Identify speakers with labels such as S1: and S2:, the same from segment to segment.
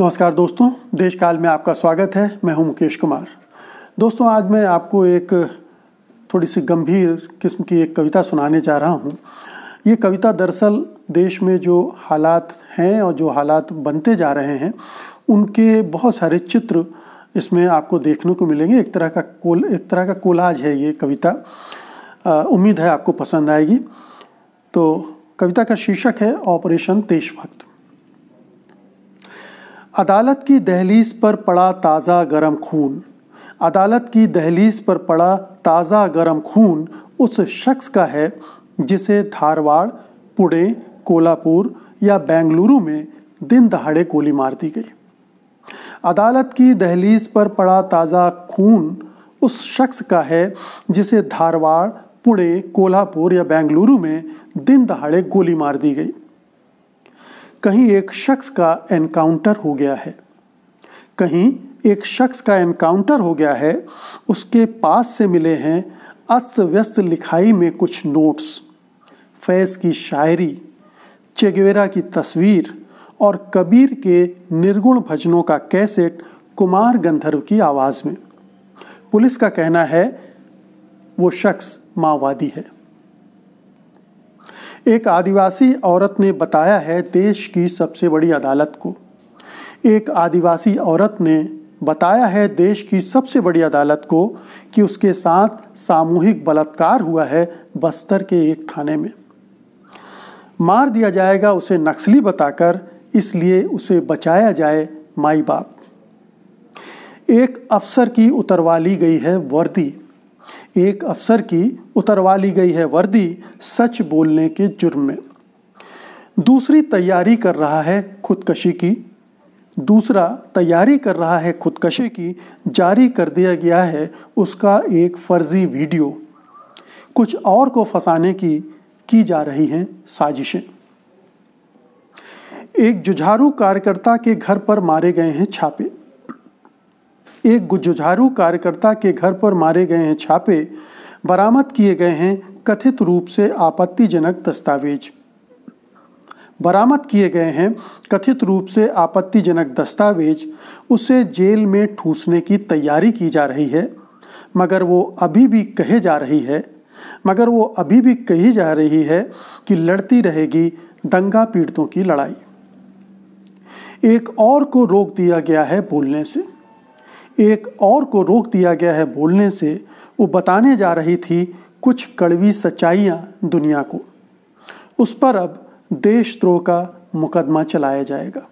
S1: नमस्कार दोस्तों देश काल में आपका स्वागत है मैं हूं मुकेश कुमार दोस्तों आज मैं आपको एक थोड़ी सी गंभीर किस्म की एक कविता सुनाने जा रहा हूं ये कविता दरअसल देश में जो हालात हैं और जो हालात बनते जा रहे हैं उनके बहुत सारे चित्र इसमें आपको देखने को मिलेंगे एक तरह का कोल एक तरह का कोलाज है ये कविता उम्मीद है आपको पसंद आएगी तो कविता का शीर्षक है ऑपरेशन देशभक्त अदालत की दहलीज पर पड़ा ताज़ा गरम खून अदालत की दहलीज पर पड़ा ताज़ा गरम खून उस शख्स का है जिसे धारवाड़ पुणे कोल्हापुर या बेंगलुरु में दिन दहाड़े गोली मार दी गई अदालत की दहलीज पर पड़ा ताज़ा खून उस शख्स का है जिसे धारवाड़ पुणे कोल्हापुर या बेंगलुरु में दिन दहाड़े गोली मार दी गई कहीं एक शख्स का एनकाउंटर हो गया है कहीं एक शख्स का एनकाउंटर हो गया है उसके पास से मिले हैं अस्त व्यस्त लिखाई में कुछ नोट्स फैज़ की शायरी चेगवेरा की तस्वीर और कबीर के निर्गुण भजनों का कैसेट कुमार गंधर्व की आवाज़ में पुलिस का कहना है वो शख्स माओवादी है एक आदिवासी औरत ने बताया है देश की सबसे बड़ी अदालत को एक आदिवासी औरत ने बताया है देश की सबसे बड़ी अदालत को कि उसके साथ सामूहिक बलात्कार हुआ है बस्तर के एक थाने में मार दिया जाएगा उसे नक्सली बताकर इसलिए उसे बचाया जाए माई बाप एक अफसर की उतरवा ली गई है वर्दी एक अफसर की उतरवा ली गई है वर्दी सच बोलने के जुर्म में दूसरी तैयारी कर रहा है खुदकशी की दूसरा तैयारी कर रहा है खुदकशी की जारी कर दिया गया है उसका एक फर्जी वीडियो कुछ और को फंसाने की की जा रही हैं साजिशें एक जुझारू कार्यकर्ता के घर पर मारे गए हैं छापे एक गुजुझारू कार्यकर्ता के घर पर मारे गए हैं छापे बरामद किए गए हैं कथित रूप से आपत्तिजनक दस्तावेज बरामद किए गए हैं कथित रूप से आपत्तिजनक दस्तावेज उसे जेल में ठूसने की तैयारी की जा रही है मगर वो अभी भी कहे जा रही है मगर वो अभी भी कही जा रही है कि लड़ती रहेगी दंगा पीड़ितों की लड़ाई एक और को रोक दिया गया है बोलने से एक और को रोक दिया गया है बोलने से वो बताने जा रही थी कुछ कड़वी सच्चाइयाँ दुनिया को उस पर अब देशद्रोह का मुकदमा चलाया जाएगा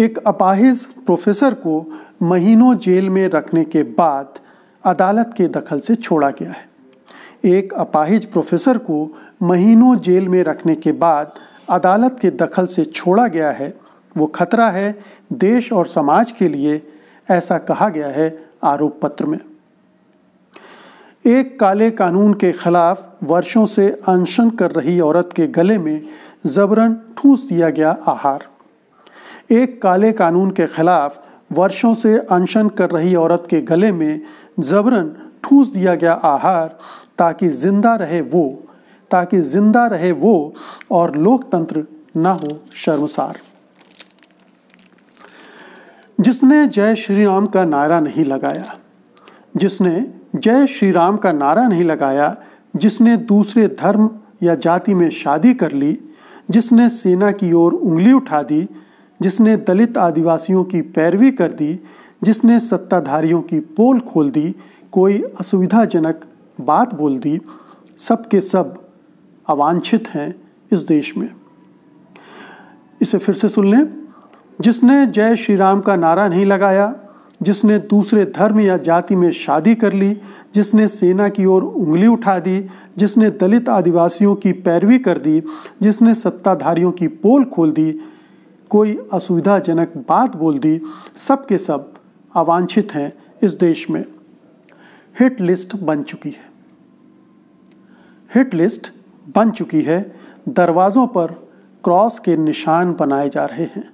S1: एक अपाहिज प्रोफेसर को महीनों जेल में रखने के बाद अदालत के दखल से छोड़ा गया है एक अपाहिज प्रोफेसर को महीनों जेल में रखने के बाद अदालत के दखल से छोड़ा गया है वो खतरा है देश और समाज के लिए ऐसा कहा गया है आरोप पत्र में एक काले कानून के खिलाफ वर्षों से अनशन कर रही औरत के गले में जबरन ठूस दिया गया आहार एक काले कानून के खिलाफ वर्षों से अनशन कर रही औरत के गले में जबरन ठूस दिया गया आहार ताकि जिंदा रहे वो ताकि जिंदा रहे वो और लोकतंत्र ना हो शर्मसार जिसने जय श्री राम का नारा नहीं लगाया जिसने जय श्री राम का नारा नहीं लगाया जिसने दूसरे धर्म या जाति में शादी कर ली जिसने सेना की ओर उंगली उठा दी जिसने दलित आदिवासियों की पैरवी कर दी जिसने सत्ताधारियों की पोल खोल दी कोई असुविधाजनक बात बोल दी सब के सब अवांछित हैं इस देश में इसे फिर से सुन लें जिसने जय श्री राम का नारा नहीं लगाया जिसने दूसरे धर्म या जाति में शादी कर ली जिसने सेना की ओर उंगली उठा दी जिसने दलित आदिवासियों की पैरवी कर दी जिसने सत्ताधारियों की पोल खोल दी कोई असुविधाजनक बात बोल दी सब के सब अवांछित हैं इस देश में हिट लिस्ट बन चुकी है हिट लिस्ट बन चुकी है दरवाज़ों पर क्रॉस के निशान बनाए जा रहे हैं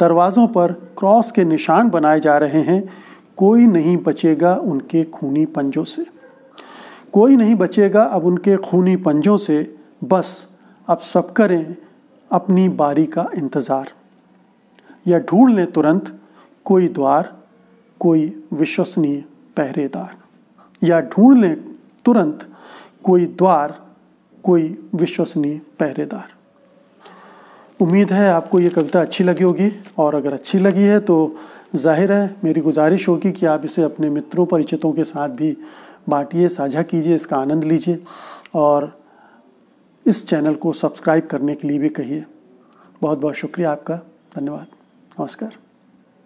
S1: दरवाज़ों पर क्रॉस के निशान बनाए जा रहे हैं कोई नहीं बचेगा उनके खूनी पंजों से कोई नहीं बचेगा अब उनके खूनी पंजों से बस अब सब करें अपनी बारी का इंतज़ार या ढूंढ लें तुरंत कोई द्वार कोई विश्वसनीय पहरेदार या ढूंढ लें तुरंत कोई द्वार कोई विश्वसनीय पहरेदार उम्मीद है आपको ये कविता अच्छी लगी होगी और अगर अच्छी लगी है तो जाहिर है मेरी गुजारिश होगी कि आप इसे अपने मित्रों परिचितों के साथ भी बांटिए साझा कीजिए इसका आनंद लीजिए और इस चैनल को सब्सक्राइब करने के लिए भी कहिए बहुत बहुत शुक्रिया आपका धन्यवाद नमस्कार